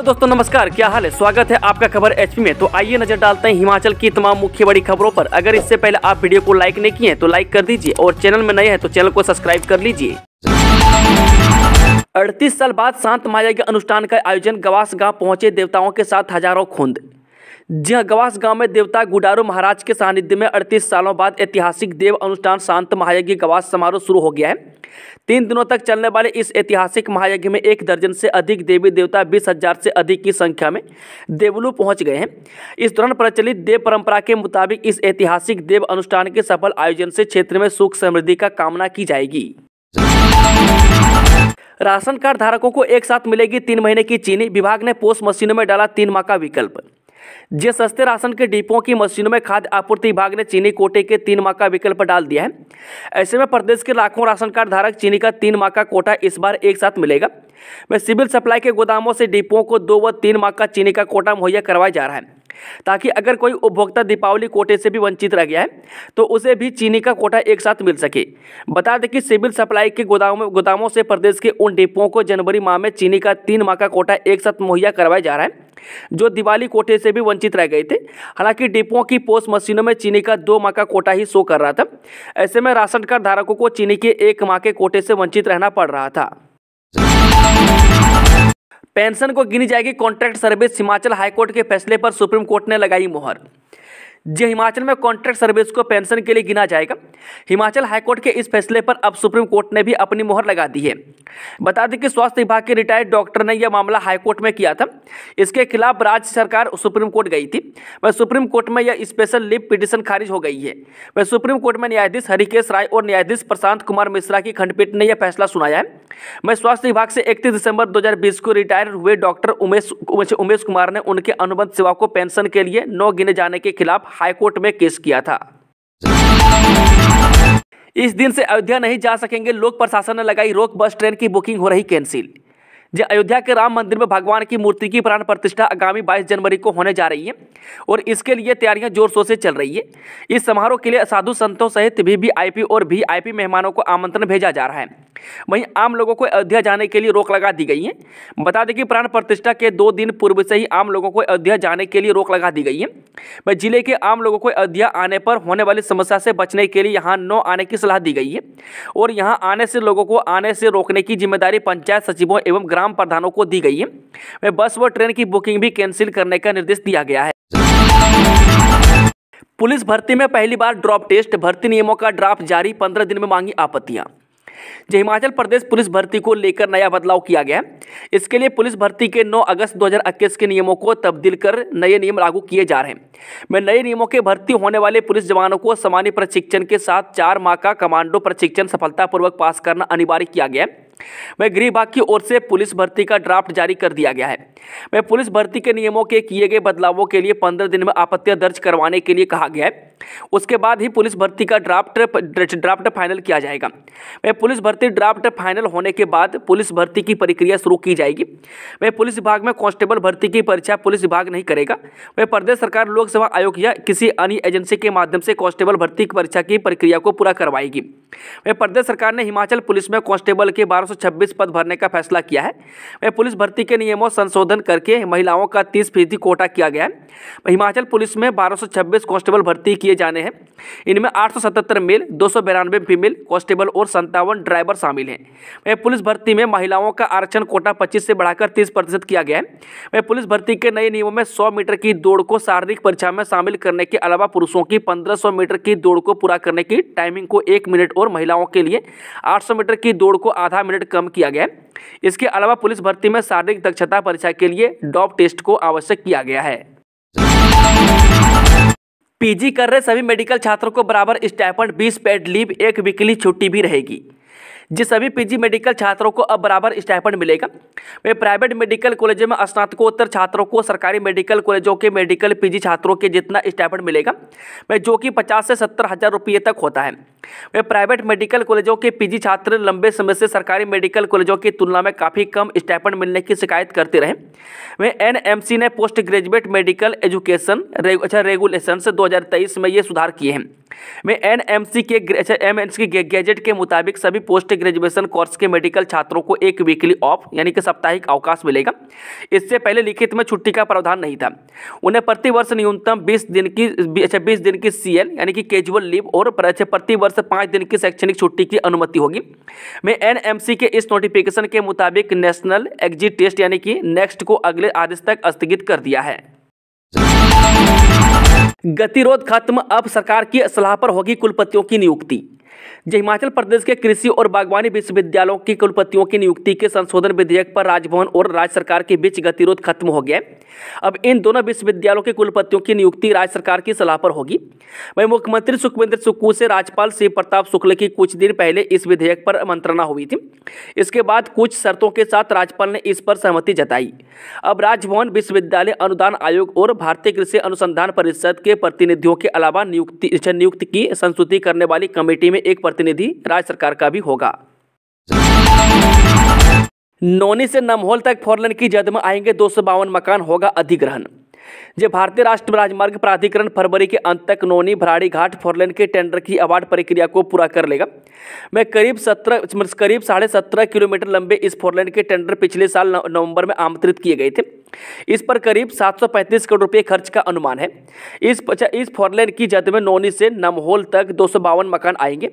तो दोस्तों नमस्कार क्या हाल है स्वागत है आपका खबर एचपी में तो आइए नजर डालते हैं हिमाचल की तमाम मुख्य बड़ी खबरों पर अगर इससे पहले आप वीडियो को लाइक नहीं किए तो लाइक कर दीजिए और चैनल में नए हैं तो चैनल को सब्सक्राइब कर लीजिए अड़तीस साल बाद शांत माया के अनुष्ठान का आयोजन गवास गांव पहुंचे देवताओं के साथ हजारों खुंद गवास गांव में देवता गुडारू महाराज के सानिध्य में अड़तीस सालों बाद ऐतिहासिक देव अनुष्ठान शांत महायज्ञ गवास समारोह शुरू हो गया है तीन दिनों तक चलने वाले इस ऐतिहासिक महायज्ञ में एक दर्जन से अधिक देवी देवता बीस हजार से अधिक की संख्या में देवलू पहुंच गए हैं इस दौरान प्रचलित देव परंपरा के मुताबिक इस ऐतिहासिक देव अनुष्ठान के सफल आयोजन से क्षेत्र में सुख समृद्धि का कामना की जाएगी राशन कार्ड धारकों को एक साथ मिलेगी तीन महीने की चीनी विभाग ने पोस्ट मशीनों में डाला तीन माह का विकल्प जे सस्ते राशन के डिपों की मशीनों में खाद्य आपूर्ति विभाग ने चीनी कोटे के तीन माह का विकल्प डाल दिया है ऐसे में प्रदेश के लाखों राशन कार्ड धारक चीनी का तीन माह का कोटा इस बार एक साथ मिलेगा वह सिविल सप्लाई के गोदामों से डिपो को दो व तीन माह का चीनी का कोटा मुहैया करवाया जा रहा है ताकि अगर कोई उपभोक्ता दीपावली कोटे से भी वंचित रह गया है तो उसे भी चीनी का कोटा एक साथ मिल सके बता दें कि सिविल सप्लाई के गोदामों गोदामों से प्रदेश के उन डिपुओं को जनवरी माह में चीनी का तीन माह का कोटा एक साथ मुहैया करवाया जा रहा है जो दिवाली कोटे से भी वंचित रह गए थे हालांकि डिपो की पोस्ट मशीनों में चीनी का दो माह का कोटा ही शो कर रहा था ऐसे में राशन कार्ड धारकों को चीनी के एक माह के कोटे से वंचित रहना पड़ रहा था पेंशन को गिनी जाएगी कॉन्ट्रैक्ट सर्विस हिमाचल हाईकोर्ट के फैसले पर सुप्रीम कोर्ट ने लगाई मोहर जी हिमाचल में कॉन्ट्रैक्ट सर्विस को पेंशन के लिए गिना जाएगा हिमाचल हाईकोर्ट के इस फैसले पर अब सुप्रीम कोर्ट ने भी अपनी मोहर लगा दी है बता दें कि स्वास्थ्य विभाग के रिटायर्ड डॉक्टर ने यह मामला हाईकोर्ट में किया था इसके खिलाफ राज्य सरकार सुप्रीम कोर्ट गई थी वह सुप्रीम कोर्ट में यह स्पेशल लीव पिटिशन खारिज हो गई है वह सुप्रीम कोर्ट में न्यायाधीश हरिकेश राय और न्यायाधीश प्रशांत कुमार मिश्रा की खंडपीठ ने यह फैसला सुनाया है मैं स्वास्थ्य विभाग से इकतीस दिसंबर 2020 को रिटायर हुए डॉक्टर उमेश उमेश कुमार ने उनके अनुबंध सेवा को पेंशन के लिए नौ गिने जाने के खिलाफ हाईकोर्ट में केस किया था इस दिन से अयोध्या नहीं जा सकेंगे लोक प्रशासन ने लगाई रोक बस ट्रेन की बुकिंग हो रही कैंसिल जी अयोध्या के राम मंदिर में भगवान की मूर्ति की प्राण प्रतिष्ठा आगामी 22 जनवरी को होने जा रही है और इसके लिए तैयारियां जोर शोर से चल रही है इस समारोह के लिए साधु संतों सहित भी वीआईपी और वीआईपी मेहमानों को आमंत्रण भेजा जा रहा है वहीं आम लोगों को अयोध्या जाने के लिए रोक लगा दी गई है बता दें कि प्राण प्रतिष्ठा के दो दिन पूर्व से ही आम लोगों को अयोध्या जाने के लिए रोक लगा दी गई है वह जिले के आम लोगों को अयोध्या आने पर होने वाली समस्या से बचने के लिए यहाँ न आने की सलाह दी गई है और यहाँ आने से लोगों को आने से रोकने की जिम्मेदारी पंचायत सचिवों एवं ग्राम ग्राम प्रधानों को दी गई है बस व ट्रेन की बुकिंग भी कैंसिल करने का निर्देश दिया गया है पुलिस भर्ती में पहली बार ड्रॉप टेस्ट भर्ती नियमों का ड्राफ्ट जारी पंद्रह दिन में मांगी आपत्तियां जो हिमाचल प्रदेश पुलिस भर्ती को लेकर नया बदलाव किया गया है इसके लिए पुलिस भर्ती के 9 अगस्त 2021 के नियमों को तब्दील कर नए नियम लागू किए जा रहे हैं में नए नियमों के भर्ती होने वाले पुलिस जवानों को सामान्य प्रशिक्षण के साथ चार माह का कमांडो प्रशिक्षण सफलतापूर्वक पास करना अनिवार्य किया गया है वह गृह विभाग की ओर से पुलिस भर्ती का ड्राफ्ट जारी कर दिया गया है वह पुलिस भर्ती के नियमों के किए गए बदलावों के लिए पंद्रह दिन में आपत्तियां दर्ज करवाने के लिए कहा गया है उसके बाद ही पुलिस भर्ती का ड्राफ्ट ड्राफ्ट फाइनल किया जाएगा वह पुलिस भर्ती ड्राफ्ट फाइनल होने के बाद पुलिस भर्ती की प्रक्रिया शुरू की जाएगी वह पुलिस विभाग में कांस्टेबल भर्ती की परीक्षा पुलिस विभाग नहीं करेगा वह प्रदेश सरकार लोक सेवा आयोग या किसी अन्य एजेंसी के माध्यम से कांस्टेबल भर्ती परीक्षा की प्रक्रिया को पूरा करवाएगी वह प्रदेश सरकार ने हिमाचल पुलिस में कांस्टेबल के बारह पद भरने का फैसला किया है वह पुलिस भर्ती के नियमों संशोधन करके महिलाओं का तीस फीसदी कोटा किया गया है हिमाचल पुलिस में छब्बीस कांस्टेबल भर्ती की किए जाने हैं इनमें 877 मेल दो फीमेल कॉन्स्टेबल और संतावन ड्राइवर शामिल हैं वह पुलिस भर्ती में महिलाओं का आरक्षण कोटा पच्चीस से बढ़ाकर तीस प्रतिशत किया गया है वह पुलिस भर्ती के नए नियमों में सौ मीटर की दौड़ को शारीरिक परीक्षा में शामिल करने के अलावा पुरुषों की 1500 मीटर की दौड़ को पूरा करने की टाइमिंग को एक मिनट और महिलाओं के लिए 800 मीटर की दौड़ को आधा मिनट कम किया गया है इसके अलावा पुलिस भर्ती में शारीरिक दक्षता परीक्षा के लिए डॉप टेस्ट को आवश्यक किया गया है पीजी कर रहे सभी मेडिकल छात्रों को बराबर स्टाइपेंड बीस पेड लीव एक वीकली छुट्टी भी रहेगी जिस सभी पीजी मेडिकल छात्रों को अब बराबर स्टाइपेंड मिलेगा वे प्राइवेट मेडिकल कॉलेजों में स्नातकोत्तर छात्रों को सरकारी मेडिकल कॉलेजों के मेडिकल पीजी छात्रों के जितना स्टाइपेंड मिलेगा वे जो कि पचास से सत्तर हज़ार रुपये तक होता है वे प्राइवेट मेडिकल कॉलेजों के पीजी छात्र लंबे समय से सरकारी मेडिकल कॉलेजों की तुलना में काफ़ी कम स्टाइपेंड मिलने की शिकायत करते रहे वे एन ने पोस्ट ग्रेजुएट मेडिकल एजुकेशन अच्छा रेगुलेशन से दो में ये सुधार किए हैं में सी के अच्छा एमएनसी के गैजेट के मुताबिक सभी पोस्ट ग्रेजुएशन कोर्स के मेडिकल छात्रों को एक वीकली ऑफ यानी कि साप्ताहिक अवकाश मिलेगा इससे पहले लिखित में छुट्टी का प्रावधान नहीं था उन्हें प्रतिवर्ष न्यूनतम बीस दिन की अच्छा बीस दिन की सी यानी कि कैजुअल लीव और अच्छा, प्रतिवर्ष पाँच दिन की शैक्षणिक छुट्टी की अनुमति होगी में एन के इस नोटिफिकेशन के मुताबिक नेशनल एग्जिट टेस्ट यानी कि नेक्स्ट को अगले आदेश तक स्थगित कर दिया है गतिरोध खत्म अब सरकार की सलाह पर होगी कुलपतियों की नियुक्ति जो हिमाचल प्रदेश के कृषि और बागवानी विश्वविद्यालयों की कुलपतियों की नियुक्ति के संशोधन विधेयक पर राजभवन और राज्य सरकार के बीच गतिरोध खत्म हो गया अब इन दोनों विश्वविद्यालयों के कुलपतियों की नियुक्ति राज्य सरकार की सलाह पर होगी वहीं मुख्यमंत्री सुखविंदर सुक्कू से राज्यपाल शिव प्रताप शुक्ल की कुछ दिन पहले इस विधेयक पर मंत्रणा हुई थी इसके बाद कुछ शर्तों के साथ राज्यपाल ने इस पर सहमति जताई अब राजभवन विश्वविद्यालय अनुदान आयोग और भारतीय कृषि अनुसंधान परिषद के प्रतिनिधियों के अलावा नियुक्ति नियुक्ति की संस्तुति करने वाली कमेटी में एक प्रतिनिधि राज्य सरकार का भी होगा नौनी से नमहोल तक फोरलेन की जद में आएंगे दो मकान होगा अधिग्रहण जो भारतीय राष्ट्रीय राजमार्ग प्राधिकरण फरवरी के अंत तक नोनी भराड़ी घाट फोरलेन के टेंडर की अवार्ड प्रक्रिया को पूरा कर लेगा मैं करीब सत्रह मतलब करीब साढ़े सत्रह किलोमीटर लंबे इस फोरलेन के टेंडर पिछले साल नवंबर में आमंत्रित किए गए थे इस पर करीब 735 करोड़ रुपए खर्च का अनुमान है इस इस फोरलेन की जद में नोनी से नमहोल तक दो मकान आएंगे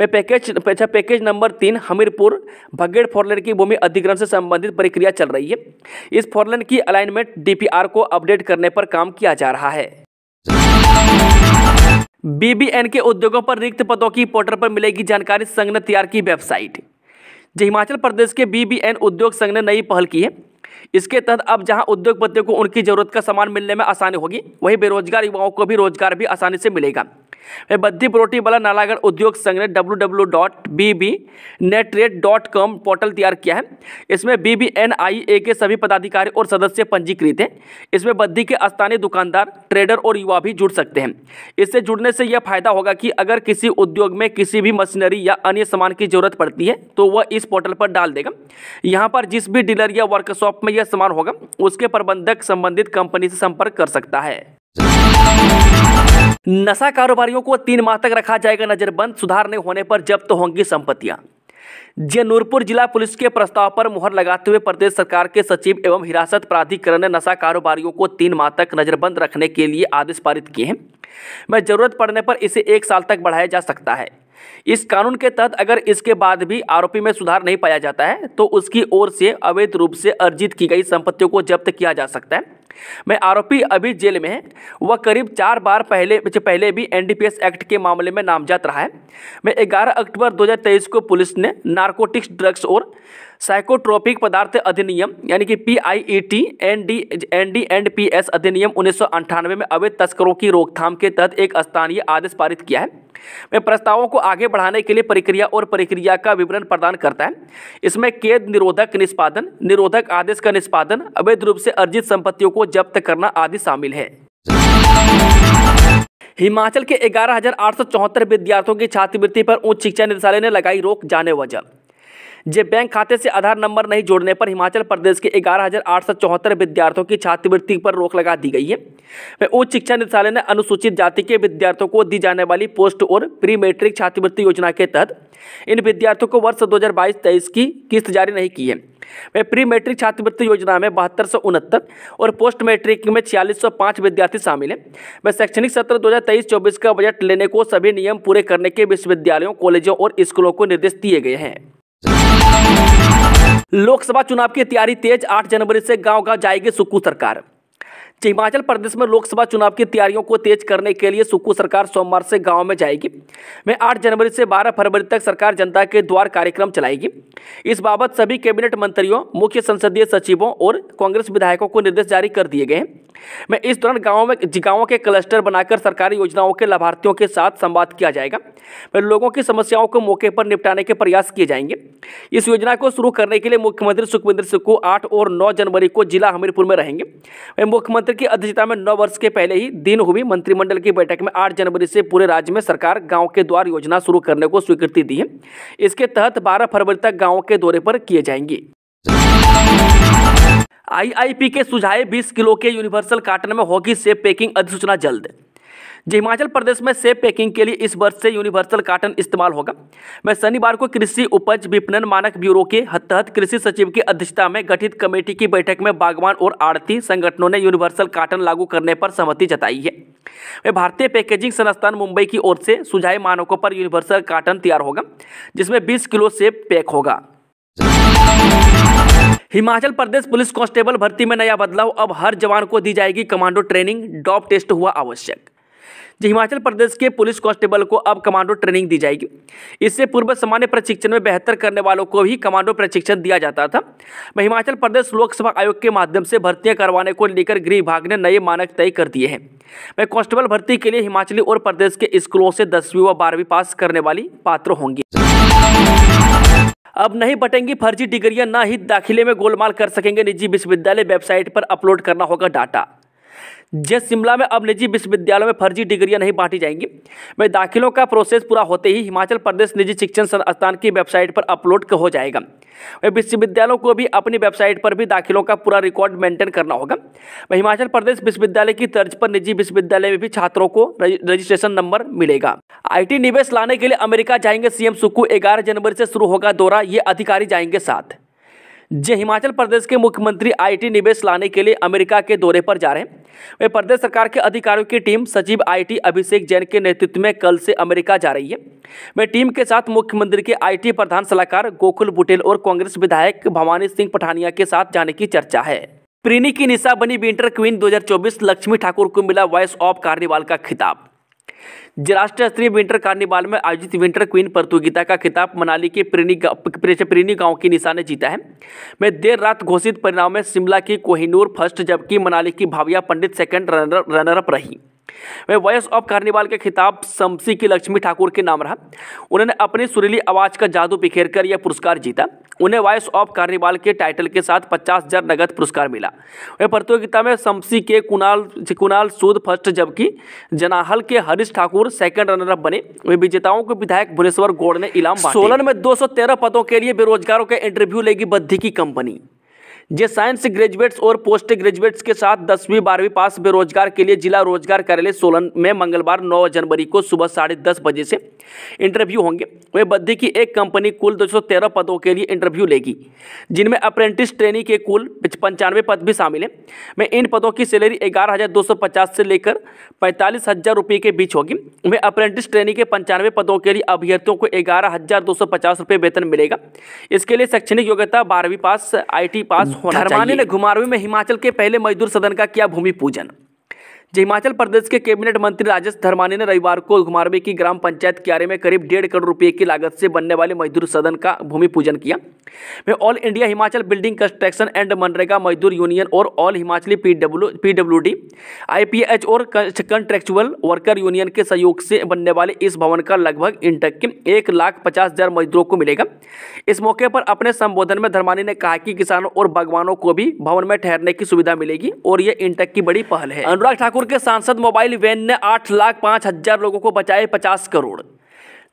वह पैकेज पैकेज नंबर तीन हमीरपुर भगेड़ फोरलेन की भूमि अधिग्रहण से संबंधित प्रक्रिया चल रही है इस फोरलेन की अलाइनमेंट डीपीआर को अपडेट करने करने पर काम किया जा रहा है बीबीएन के उद्योगों पर रिक्त पदों की पोर्टल पर मिलेगी जानकारी संघ ने तैयार की वेबसाइट जो हिमाचल प्रदेश के बीबीएन उद्योग संघ ने नई पहल की है इसके तहत अब जहां उद्योगपतियों को उनकी जरूरत का सामान मिलने में आसानी होगी वहीं बेरोजगार युवाओं को भी रोजगार भी आसानी से मिलेगा वे बद्दी वाला नालागढ़ उद्योग संघ ने W W dot B B net rate dot com portal तैयार किया है इसमें B B N I A के सभी पदाधिकारी और सदस्य पंजीकृत हैं इसमें बद्दी के स्थानीय दुकानदार ट्रेडर और युवा भी जुड़ सकते हैं इससे जुड़ने से यह फायदा होगा कि अगर किसी उद्योग में किसी भी मशीनरी या अन्य सामान की जरूरत पड़ती है तो वह इस पोर्टल पर डाल देगा यहाँ पर जिस भी डीलर या वर्कशॉप में यह सामान होगा उसके प्रबंधक संबंधित कंपनी से संपर्क कर सकता है नशा कारोबारियों को तीन माह तक रखा जाएगा नजरबंद सुधार नहीं होने पर जब्त तो होंगी संपत्तियां जे नूरपुर जिला पुलिस के प्रस्ताव पर मुहर लगाते हुए प्रदेश सरकार के सचिव एवं हिरासत प्राधिकरण ने नशा कारोबारियों को तीन माह तक नजरबंद रखने के लिए आदेश पारित किए हैं मैं जरूरत पड़ने पर इसे एक साल तक बढ़ाया जा सकता है इस कानून के तहत अगर इसके बाद भी आरोपी में सुधार नहीं पाया जाता है तो उसकी ओर से अवैध रूप से अर्जित की गई संपत्तियों को जब्त किया जा सकता है मैं आरोपी अभी जेल में है वह करीब चार बार पहले पहले भी एनडीपीएस एक्ट के मामले में नामजद रहा है मैं 11 अक्टूबर 2023 को पुलिस ने नार्कोटिक्स ड्रग्स और साइकोट्रोपिक पदार्थ अधिनियम यानी कि P I E T N D N D and P S अधिनियम उन्नीस में अवैध तस्करों की रोकथाम के तहत एक स्थानीय आदेश पारित किया है में प्रस्तावों को आगे बढ़ाने के लिए प्रक्रिया और प्रक्रिया का विवरण प्रदान करता है इसमें केद निरोधक निष्पादन निरोधक आदेश का निष्पादन अवैध रूप से अर्जित संपत्तियों को जब्त करना आदि शामिल है हिमाचल के ग्यारह विद्यार्थियों की छात्रवृत्ति पर उच्च शिक्षा निदेशालय ने लगाई रोक जाने वजह जे बैंक खाते से आधार नंबर नहीं जोड़ने पर हिमाचल प्रदेश के ग्यारह विद्यार्थियों की छात्रवृत्ति पर रोक लगा दी गई है उच्च शिक्षा निदेशालय ने अनुसूचित जाति के विद्यार्थियों को दी जाने वाली पोस्ट और प्री मेट्रिक छात्रवृत्ति योजना के तहत इन विद्यार्थियों को वर्ष दो हजार की किस्त जारी नहीं की है वे प्री मैट्रिक छात्रवृत्ति योजना में बहत्तर और पोस्ट मैट्रिक में छियालीस विद्यार्थी शामिल हैं वह शैक्षणिक सत्र 2023-24 का बजट लेने को सभी नियम पूरे करने के विश्वविद्यालयों कॉलेजों और स्कूलों को निर्देश दिए गए हैं लोकसभा चुनाव की तैयारी तेज 8 जनवरी से गांव गांव जाएगी सुक्कू सरकार हिमाचल प्रदेश में लोकसभा चुनाव की तैयारियों को तेज करने के लिए सुक्कू सरकार सोमवार से गांव में जाएगी वे 8 जनवरी से 12 फरवरी तक सरकार जनता के द्वार कार्यक्रम चलाएगी इस बाबत सभी कैबिनेट मंत्रियों मुख्य संसदीय सचिवों और कांग्रेस विधायकों को निर्देश जारी कर दिए गए हैं मैं इस दौरान गाँव में गाँवों के क्लस्टर बनाकर सरकारी योजनाओं के लाभार्थियों के साथ संवाद किया जाएगा मैं लोगों की समस्याओं को मौके पर निपटाने के प्रयास किए जाएंगे इस योजना को शुरू करने के लिए मुख्यमंत्री सुखविंदर सिंह को आठ और नौ जनवरी को जिला हमीरपुर में रहेंगे मुख्यमंत्री मंत्री की अध्यक्षता में नौ वर्ष के पहले ही दिन हुई मंत्रिमंडल की बैठक में आठ जनवरी से पूरे राज्य में सरकार गाँव के द्वार योजना शुरू करने को स्वीकृति दी है इसके तहत बारह फरवरी तक गाँव के दौरे पर किए जाएंगे आईआईपी के सुझाए 20 किलो के यूनिवर्सल कार्टन में होगी सेफ पैकिंग अधिसूचना जल्द जी हिमाचल प्रदेश में सेब पैकिंग के लिए इस वर्ष से यूनिवर्सल कार्टन इस्तेमाल होगा मैं शनिवार को कृषि उपज विपणन मानक ब्यूरो के तहत कृषि सचिव की अध्यक्षता में गठित कमेटी की बैठक में बागवान और आड़ती संगठनों ने यूनिवर्सल कार्टन लागू करने पर सहमति जताई है वे भारतीय पैकेजिंग संस्थान मुंबई की ओर से सुझाए मानकों पर यूनिवर्सल कार्टन तैयार होगा जिसमें बीस किलो सेब पैक होगा हिमाचल प्रदेश पुलिस कांस्टेबल भर्ती में नया बदलाव अब हर जवान को दी जाएगी कमांडो ट्रेनिंग डॉप टेस्ट हुआ आवश्यक हिमाचल प्रदेश के पुलिस कांस्टेबल को अब कमांडो ट्रेनिंग दी जाएगी इससे पूर्व सामान्य प्रशिक्षण में बेहतर करने वालों को भी कमांडो प्रशिक्षण दिया जाता था वह हिमाचल प्रदेश लोकसभा आयोग के माध्यम से भर्तियां करवाने को लेकर गृह विभाग ने नए मानक तय कर दिए हैं वह कांस्टेबल भर्ती के लिए हिमाचली और प्रदेश के स्कूलों से दसवीं व बारहवीं पास करने वाली पात्र होंगी अब नहीं बटेंगी फर्जी डिग्रियां ना ही दाखिले में गोलमाल कर सकेंगे निजी विश्वविद्यालय वेबसाइट पर अपलोड करना होगा डाटा जय शिमला में अब निजी विश्वविद्यालयों में फर्जी डिग्रियां नहीं बांटी जाएंगी भाई दाखिलों का प्रोसेस पूरा होते ही हिमाचल प्रदेश निजी शिक्षण संस्थान की वेबसाइट पर अपलोड हो जाएगा वह विश्वविद्यालयों को भी अपनी वेबसाइट पर भी दाखिलों का पूरा रिकॉर्ड मेंटेन करना होगा वह हिमाचल प्रदेश विश्वविद्यालय की तर्ज पर निजी विश्वविद्यालय में भी छात्रों को रजिस्ट्रेशन नंबर मिलेगा आईटी निवेश लाने के लिए अमेरिका जाएंगे सीएम सुक्कू ग्यारह जनवरी से शुरू होगा दौरा ये अधिकारी जाएंगे साथ जे हिमाचल प्रदेश के मुख्यमंत्री आईटी निवेश लाने के लिए अमेरिका के दौरे पर जा रहे हैं वहीं प्रदेश सरकार के अधिकारियों की टीम सचिव आईटी अभिषेक जैन के नेतृत्व में कल से अमेरिका जा रही है वे टीम के साथ मुख्यमंत्री के आईटी प्रधान सलाहकार गोकुल बुटेल और कांग्रेस विधायक भवानी सिंह पठानिया के साथ जाने की चर्चा है प्रीनी की निशा बनी विंटर क्वीन 2024 लक्ष्मी ठाकुर को मिला वॉइस ऑफ कार्निवाल का खिताब राष्ट्रीय स्तरीय विंटर कार्निवाल में आयोजित विंटर क्वीन प्रतियोगिता का खिताब मनाली के प्रेनी अच्छा, गांव की निशा ने जीता है में देर रात घोषित परिणाम में शिमला की कोहिनूर फर्स्ट जबकि मनाली की Bhavya Pandit second runner runner up रही वह वॉयस ऑफ कार्निवाल के खिताब शमसी की लक्ष्मी ठाकुर के नाम रहा उन्होंने अपनी सुरीली आवाज़ का जादू बिखेर कर यह पुरस्कार जीता उन्हें वॉयस ऑफ कार्निवाल के टाइटल के साथ पचास हजार नगद पुरस्कार मिला वह प्रतियोगिता में शमसी के कुणाल कुणाल सूद फर्स्ट जबकि जनाहल के हरीश ठाकुर सेकंड अप बने वे विजेताओं के विधायक भुवनेश्वर गौड़ ने इलाम सोलन में दो पदों के लिए बेरोजगारों के इंटरव्यू लेगी बद्धी की कंपनी जे साइंस ग्रेजुएट्स और पोस्ट ग्रेजुएट्स के साथ दसवीं बारहवीं पास बेरोजगार के लिए जिला रोजगार कार्यालय सोलन में मंगलवार 9 जनवरी को सुबह साढ़े दस बजे से इंटरव्यू होंगे वे बद्दी की एक कंपनी कुल 213 पदों के लिए इंटरव्यू लेगी जिनमें अप्रेंटिस ट्रेनिंग के कुल पंचानवे पद भी शामिल हैं वे इन पदों की सैलरी ग्यारह से लेकर पैंतालीस हज़ार रुपये के बीच होगी वे अप्रेंटिस ट्रेनिंग के पंचानवे पदों के लिए अभ्यर्थियों को ग्यारह हज़ार दो सौ पचास रुपये वेतन मिलेगा इसके लिए शैक्षणिक योग्यता बारहवीं पास आई पास होना धर्मानी ने घुमारवी में हिमाचल के पहले मजदूर सदन का किया भूमि पूजन हिमाचल प्रदेश के कैबिनेट मंत्री राजेश धर्मानी ने रविवार को घुमारवी की ग्राम पंचायत क्यारे में करीब डेढ़ करोड़ रुपए की लागत से बनने वाले मजदूर सदन का भूमि पूजन किया वे all India Himachal building construction and मनरेगा मजदूर यूनियन और all Himachali PW PWD IPH और कंट्रेक्चुअल वर्कर यूनियन के सहयोग से बनने वाले इस भवन का लगभग इंटक के एक लाख पचास हजार मजदूरों को मिलेगा इस मौके पर अपने संबोधन में धर्मानी ने कहा कि किसानों और बागवानों को भी भवन में ठहरने की सुविधा मिलेगी और यह इंटक की बड़ी पहल है अनुराग ठाकुर जयपुर के सांसद मोबाइल वैन ने आठ लाख पाँच हजार लोगों को बचाए पचास करोड़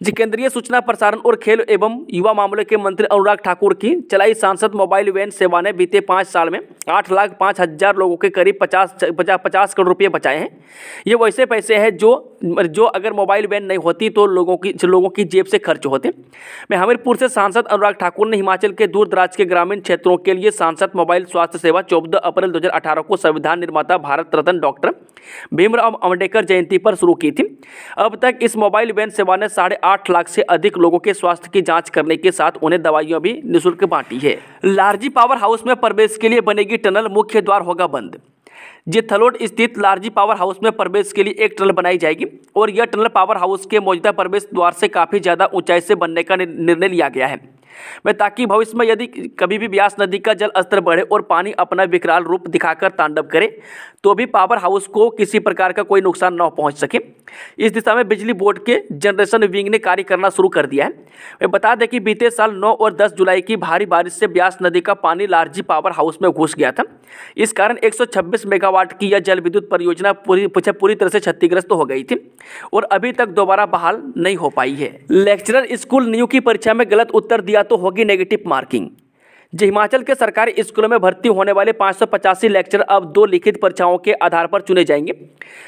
जी केंद्रीय सूचना प्रसारण और खेल एवं युवा मामले के मंत्री अनुराग ठाकुर की चलाई सांसद मोबाइल वैन सेवा ने बीते पाँच साल में आठ लाख पाँच हजार लोगों के करीब पचास पचास पचास करोड़ रुपये बचाए हैं ये वैसे पैसे हैं जो जो अगर मोबाइल वैन नहीं होती तो लोगों की लोगों की जेब से खर्च होते मैं हमीरपुर से सांसद अनुराग ठाकुर ने हिमाचल के दूर दराज के ग्रामीण क्षेत्रों के लिए सांसद मोबाइल स्वास्थ्य सेवा चौदह अप्रैल दो को संविधान निर्माता भारत रत्न डॉक्टर भीमराव अम्बेडकर जयंती पर शुरू की थी अब तक इस मोबाइल वैन सेवा ने साढ़े आठ लाख से अधिक लोगों के स्वास्थ्य की जांच करने के साथ उन्हें दवाइयां भी निःशुल्क बांटी है लार्जी पावर हाउस में प्रवेश के लिए बनेगी टनल मुख्य द्वार होगा बंद जिथलोड स्थित लार्जी पावर हाउस में प्रवेश के लिए एक टनल बनाई जाएगी और यह टनल पावर हाउस के मौजूदा प्रवेश द्वार से काफ़ी ज़्यादा ऊंचाई से बनने का निर्णय लिया गया है वह ताकि भविष्य में यदि कभी भी ब्यास नदी का जल स्तर बढ़े और पानी अपना विकराल रूप दिखाकर तांडव करे तो भी पावर हाउस को किसी प्रकार का कोई नुकसान न पहुंच सके इस दिशा में बिजली बोर्ड के जनरेशन विंग ने कार्य करना शुरू कर दिया है मैं बता दें कि बीते साल नौ और दस जुलाई की भारी बारिश से ब्यास नदी का पानी लार्जी पावर हाउस में घुस गया था इस कारण एक मेगावाट की यह जल विद्युत परियोजना पूरी पूरी तरह से क्षतिग्रस्त हो गई थी और अभी तक दोबारा बहाल नहीं हो पाई है लेक्चरर स्कूल न्यू की परीक्षा में गलत उत्तर दिया तो होगी नेगेटिव मार्किंग हिमाचल के सरकारी स्कूलों में भर्ती होने वाले पाँच लेक्चर अब दो लिखित परीक्षाओं के आधार पर चुने जाएंगे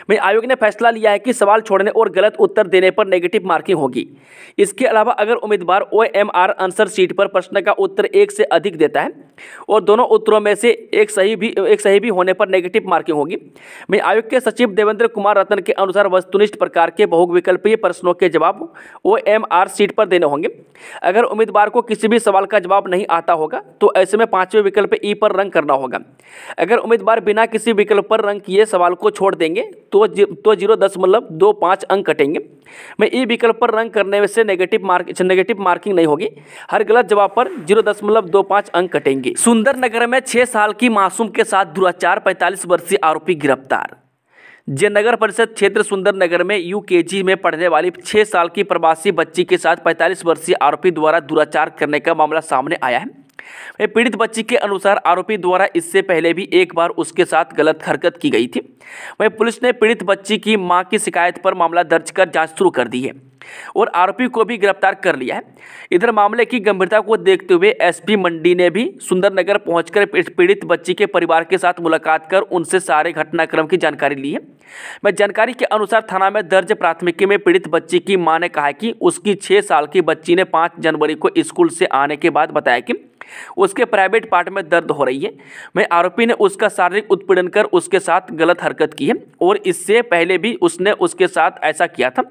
वहीं आयोग ने फैसला लिया है कि सवाल छोड़ने और गलत उत्तर देने पर नेगेटिव मार्किंग होगी इसके अलावा अगर उम्मीदवार ओ आंसर सीट पर प्रश्न का उत्तर एक से अधिक देता है और दोनों उत्तरों में से एक सही भी एक सही भी होने पर नेगेटिव मार्किंग होगी वहीं आयोग के सचिव देवेंद्र कुमार रतन के अनुसार वस्तुनिष्ठ प्रकार के बहुविकल्पीय प्रश्नों के जवाब ओ सीट पर देने होंगे अगर उम्मीदवार को किसी भी सवाल का जवाब नहीं आता होगा तो ऐसे में पाँचवें विकल्प ई पर रंग करना होगा अगर उम्मीदवार बिना किसी विकल्प पर रंग किए सवाल को छोड़ देंगे तो जी, तो जीरो दशमलव दो पाँच अंक कटेंगे मैं ई विकल्प पर रंग करने से नेगेटिव मार्क नेगेटिव मार्किंग नहीं होगी हर गलत जवाब पर जीरो दशमलव दो पाँच अंक कटेंगे सुंदर नगर में छः साल की मासूम के साथ दुराचार पैंतालीस वर्षीय आरोपी गिरफ्तार जय नगर परिषद क्षेत्र सुंदर नगर में यूकेजी में पढ़ने वाली छः साल की प्रवासी बच्ची के साथ 45 वर्षीय आरोपी द्वारा दुराचार करने का मामला सामने आया है पीड़ित बच्ची के अनुसार आरोपी द्वारा इससे पहले भी एक बार उसके साथ गलत हरकत की गई थी वहीं पुलिस ने पीड़ित बच्ची की मां की शिकायत पर मामला दर्ज कर जांच शुरू कर दी है और आरोपी को भी गिरफ्तार कर लिया है इधर मामले की गंभीरता को देखते हुए एसपी मंडी ने भी सुंदरनगर पहुंचकर पीड़ित बच्ची के परिवार के साथ मुलाकात कर उनसे सारे घटनाक्रम की जानकारी ली है मैं जानकारी के अनुसार थाना में दर्ज प्राथमिकी में पीड़ित बच्ची की मां ने कहा कि उसकी छः साल की बच्ची ने पाँच जनवरी को स्कूल से आने के बाद बताया कि उसके प्राइवेट पार्ट में दर्द हो रही है मैं आरोपी ने उसका शारीरिक उत्पीड़न कर उसके साथ गलत हरकत की है और इससे पहले भी उसने उसके साथ ऐसा किया था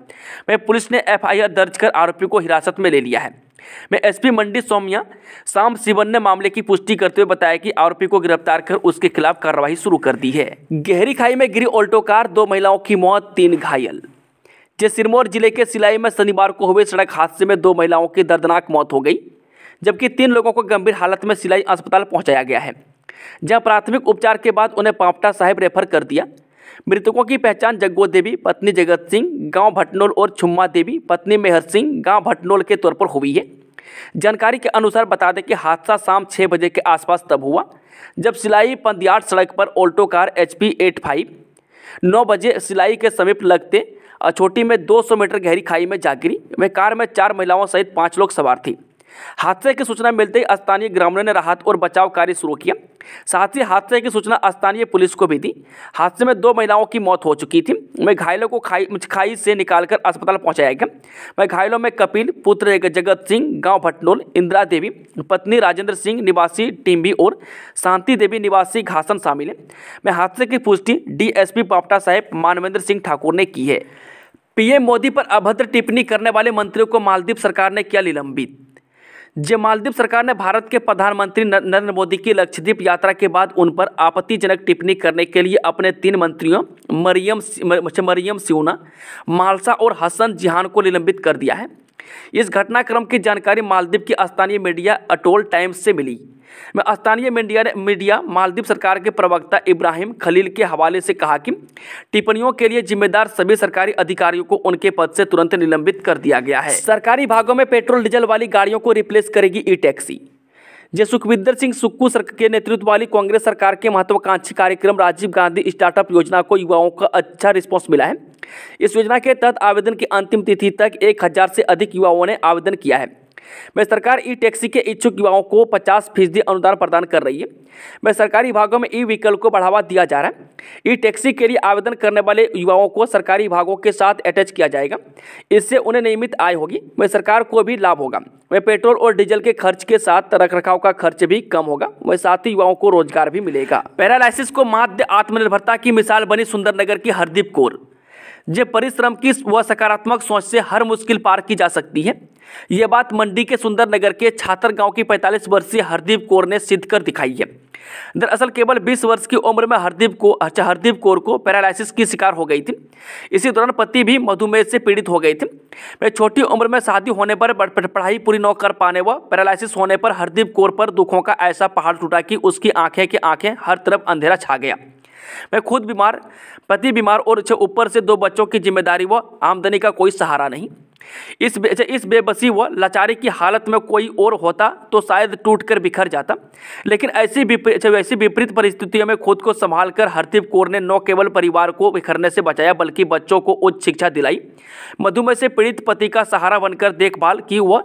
मैं पुलिस ने एफ दर्ज कर आरोपी को हिरासत में ले लिया है मैं एसपी मंडी सौम्या शाम सिवन ने मामले की पुष्टि करते हुए बताया कि आरोपी को गिरफ्तार कर उसके खिलाफ कार्रवाई शुरू कर दी है गहरी खाई में गिरी ऑल्टो कार दो महिलाओं की मौत तीन घायल जे सिरमौर जिले के सिलाई में शनिवार को हुए सड़क हादसे में दो महिलाओं की दर्दनाक मौत हो गई जबकि तीन लोगों को गंभीर हालत में सिलाई अस्पताल पहुंचाया गया है जहां प्राथमिक उपचार के बाद उन्हें पापटा साहिब रेफर कर दिया मृतकों की पहचान जग्गो देवी पत्नी जगत सिंह गांव भटनोल और छुम्मा देवी पत्नी मेहर सिंह गांव भटनोल के तौर पर हुई है जानकारी के अनुसार बता दें कि हादसा शाम छः बजे के आसपास तब हुआ जब सिलाई पंदियाट सड़क पर Alto car H P eight five नौ बजे सिलाई के समीप लगते अछोटी में 200 मीटर गहरी खाई में जा गिरी वह कार में चार महिलाओं सहित पाँच लोग सवार थी हादसे की सूचना मिलते ही स्थानीय ग्रामीणों ने राहत और बचाव कार्य शुरू किया साथ ही हादसे की सूचना स्थानीय पुलिस को भी दी हादसे में दो महिलाओं की मौत हो चुकी थी मैं घायलों को खाई खाई से निकालकर अस्पताल पहुंचाया गया वह घायलों में कपिल पुत्र जगत सिंह गांव भटनोल इंदिरा देवी पत्नी राजेंद्र सिंह निवासी टिम्बी और शांति देवी निवासी घासन शामिल हैं मैं हादसे की पुष्टि डीएसपी पापटा साहेब मानवेंद्र सिंह ठाकुर ने की है पीएम मोदी पर अभद्र टिप्पणी करने वाले मंत्रियों को मालदीव सरकार ने किया निलंबित जे मालदीव सरकार ने भारत के प्रधानमंत्री नरेंद्र मोदी की लक्षद्वीप यात्रा के बाद उन पर आपत्तिजनक टिप्पणी करने के लिए अपने तीन मंत्रियों मरियम अच्छा, मरियम सिउना मालसा और हसन जिहान को निलंबित कर दिया है इस घटनाक्रम की जानकारी मालदीव की स्थानीय मीडिया अटोल टाइम्स से मिली में स्थानीय मीडिया ने मीडिया मालदीव सरकार के प्रवक्ता इब्राहिम खलील के हवाले से कहा कि टिप्पणियों के लिए जिम्मेदार सभी सरकारी अधिकारियों को उनके पद से तुरंत निलंबित कर दिया गया है सरकारी भागों में पेट्रोल डीजल वाली गाड़ियों को रिप्लेस करेगी ई टैक्सी जय सुखविंदर सिंह सुक्कू सर के नेतृत्व वाली कांग्रेस सरकार के महत्वाकांक्षी कार्यक्रम राजीव गांधी स्टार्टअप योजना को युवाओं का अच्छा रिस्पांस मिला है इस योजना के तहत आवेदन की अंतिम तिथि तक एक हज़ार से अधिक युवाओं ने आवेदन किया है वह सरकार ई टैक्सी के इच्छुक युवाओं को 50 फीसदी अनुदान प्रदान कर रही है वह सरकारी विभागों में ई व्हीकल को बढ़ावा दिया जा रहा है ई टैक्सी के लिए आवेदन करने वाले युवाओं को सरकारी विभागों के साथ अटैच किया जाएगा इससे उन्हें नियमित आय होगी वह सरकार को भी लाभ होगा वह पेट्रोल और डीजल के खर्च के साथ रखरखाव का खर्च भी कम होगा वह साथ ही युवाओं को रोजगार भी मिलेगा पैरालाइसिस को माध्य आत्मनिर्भरता की मिसाल बनी सुंदरनगर की हरदीप कौर जे परिश्रम की व सकारात्मक सोच से हर मुश्किल पार की जा सकती है ये बात मंडी के सुंदर नगर के छात्र गांव की 45 वर्षीय हरदीप कौर ने सिद्ध कर दिखाई है दरअसल केवल 20 वर्ष की उम्र में हरदीप को अच्छा हरदीप कौर को पैरालिसिस की शिकार हो गई थी इसी दौरान पति भी मधुमेह से पीड़ित हो गए थे वे छोटी उम्र में शादी होने पर पढ़ाई पूरी न कर पाने व पैरालिसिस होने पर हरदीप कौर पर दुखों का ऐसा पहाड़ टूटा कि उसकी आंखें की आंखें हर तरफ अंधेरा छा गया मैं खुद बीमार पति बीमार और ऊपर से दो बच्चों की जिम्मेदारी व आमदनी का कोई सहारा नहीं इस अच्छा इस बेबसी व लाचारी की हालत में कोई और होता तो शायद टूटकर बिखर जाता लेकिन ऐसी विपरीत अच्छा, ऐसी विपरीत परिस्थितियों में खुद को संभाल कर हरदीप कौर ने न केवल परिवार को बिखरने से बचाया बल्कि बच्चों को उच्च शिक्षा दिलाई मधुमेह से पीड़ित पति का सहारा बनकर देखभाल की वह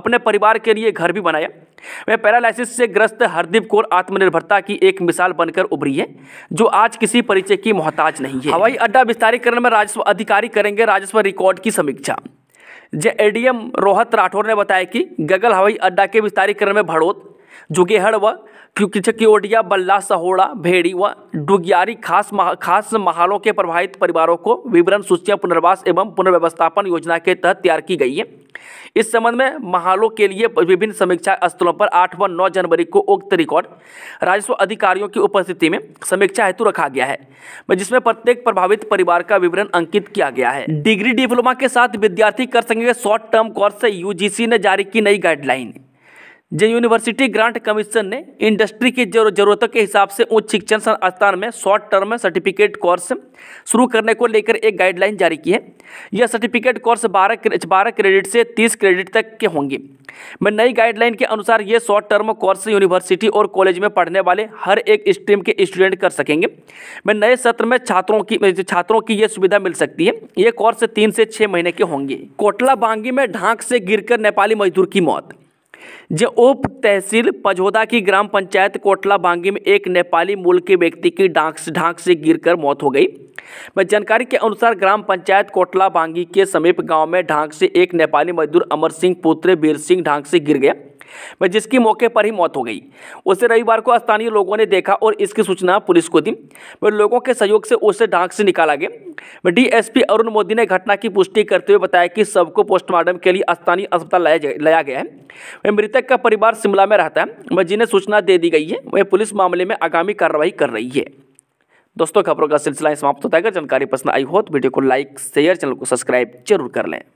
अपने परिवार के लिए घर भी बनाया वह पैरालिसिस से ग्रस्त हरदीप कौर आत्मनिर्भरता की एक मिसाल बनकर उभरी है जो आज किसी परिचय की मोहताज नहीं है हवाई अड्डा विस्तारीकरण में राजस्व अधिकारी करेंगे राजस्व रिकॉर्ड की समीक्षा जे एडीएम रोहत राठौर ने बताया कि गगल हवाई अड्डा के विस्तारीकरण में भड़ोत जुगेहड़ व क्योंकि ओडिया बल्ला सहोड़ा भेड़ी व डुगियारी खास महा, खास महालों के प्रभावित परिवारों को विवरण सूचियां पुनर्वास एवं पुनर्व्यवस्थापन योजना के तहत तैयार की गई है इस संबंध में महालों के लिए विभिन्न समीक्षा स्थलों पर आठ व नौ जनवरी को उक्त रिकॉर्ड राजस्व अधिकारियों की उपस्थिति में समीक्षा हेतु रखा गया है जिसमें प्रत्येक प्रभावित परिवार का विवरण अंकित किया गया है डिग्री डिप्लोमा के साथ विद्यार्थी कर सकेंगे शॉर्ट टर्म कोर्स से यूजीसी ने जारी की नई गाइडलाइन जे यूनिवर्सिटी ग्रांट कमीशन ने इंडस्ट्री की जरूरतों के हिसाब से उच्च शिक्षण संस्थान में शॉर्ट टर्म में सर्टिफिकेट कोर्स शुरू करने को लेकर एक गाइडलाइन जारी की है यह सर्टिफिकेट कोर्स बारह बारह क्रेडिट से तीस क्रेडिट तक के होंगे मैं नई गाइडलाइन के अनुसार ये शॉर्ट टर्म कोर्स यूनिवर्सिटी और कॉलेज में पढ़ने वाले हर एक स्ट्रीम के स्टूडेंट कर सकेंगे मैं नए सत्र में छात्रों की छात्रों की ये सुविधा मिल सकती है ये कोर्स तीन से छः महीने के होंगे कोटला बांगी में ढांक से गिरकर नेपाली मजदूर की मौत उप तहसील पझोदा की ग्राम पंचायत कोटला बांगी में एक नेपाली मूल के व्यक्ति की ढांक से गिरकर मौत हो गई में जानकारी के अनुसार ग्राम पंचायत कोटला बांगी के समीप गाँव में ढांक से एक नेपाली मजदूर अमर सिंह पुत्र वीर सिंह ढांक से गिर गया में जिसकी मौके पर ही मौत हो गई उसे रविवार को स्थानीय लोगों ने देखा और इसकी सूचना पुलिस को दी वे लोगों के सहयोग से उसे ढांक से निकाला गया डीएसपी अरुण मोदी ने घटना की पुष्टि करते हुए बताया कि सबको पोस्टमार्टम के लिए स्थानीय अस्पताल लाया गया है वह मृतक का परिवार शिमला में रहता है जिन्हें सूचना दे दी गई है वह पुलिस मामले में आगामी कार्रवाई कर रही है दोस्तों खबरों का सिलसिला समाप्त होता है अगर जानकारी पसंद आई हो तो वीडियो को लाइक शेयर चैनल को सब्सक्राइब जरूर कर लें